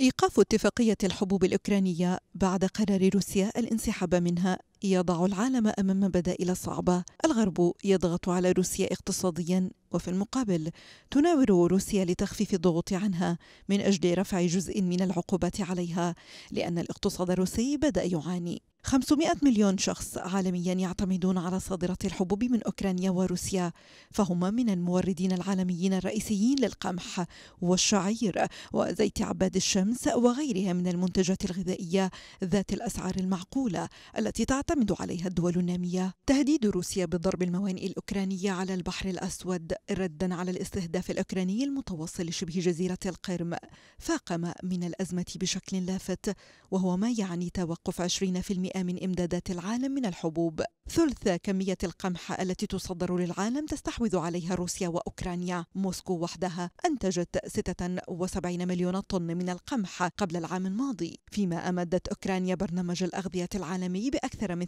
إيقاف اتفاقية الحبوب الأوكرانية بعد قرار روسيا الانسحاب منها يضع العالم أمام بدائل صعبة الغرب يضغط على روسيا اقتصاديا وفي المقابل تناور روسيا لتخفيف الضغوط عنها من أجل رفع جزء من العقوبات عليها لأن الاقتصاد الروسي بدأ يعاني 500 مليون شخص عالميا يعتمدون على صادرات الحبوب من أوكرانيا وروسيا فهم من الموردين العالميين الرئيسيين للقمح والشعير وزيت عباد الشمس وغيرها من المنتجات الغذائية ذات الأسعار المعقولة التي تعتمد عليها الدول النامية تهديد روسيا بضرب الموانئ الأوكرانية على البحر الأسود ردا على الاستهداف الأوكراني المتوصل شبه جزيرة القرم فاقم من الأزمة بشكل لافت وهو ما يعني توقف 20% من إمدادات العالم من الحبوب ثلث كمية القمح التي تصدر للعالم تستحوذ عليها روسيا وأوكرانيا موسكو وحدها أنتجت 76 مليون طن من القمح قبل العام الماضي فيما أمدت أوكرانيا برنامج الأغذية العالمي بأكثر من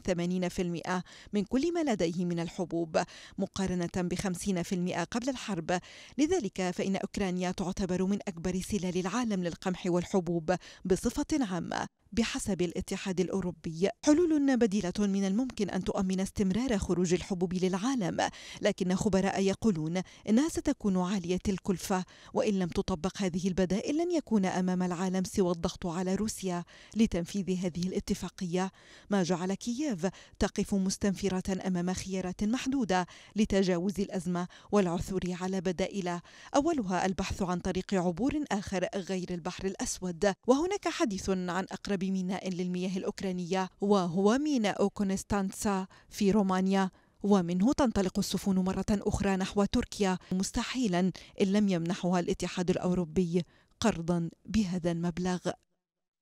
80% من كل ما لديه من الحبوب مقارنة ب 50% قبل الحرب لذلك فإن أوكرانيا تعتبر من أكبر سلال العالم للقمح والحبوب بصفة عامة بحسب الاتحاد الأوروبي حلول بديلة من الممكن أن تؤمن من استمرار خروج الحبوب للعالم لكن خبراء يقولون إنها ستكون عالية الكلفة وإن لم تطبق هذه البدائل لن يكون أمام العالم سوى الضغط على روسيا لتنفيذ هذه الاتفاقية ما جعل كييف تقف مستنفرة أمام خيارات محدودة لتجاوز الأزمة والعثور على بدائل أولها البحث عن طريق عبور آخر غير البحر الأسود وهناك حديث عن أقرب ميناء للمياه الأوكرانية وهو ميناء كونستانتسا في رومانيا ومنه تنطلق السفن مرة أخرى نحو تركيا مستحيلا إن لم يمنحها الاتحاد الأوروبي قرضا بهذا المبلغ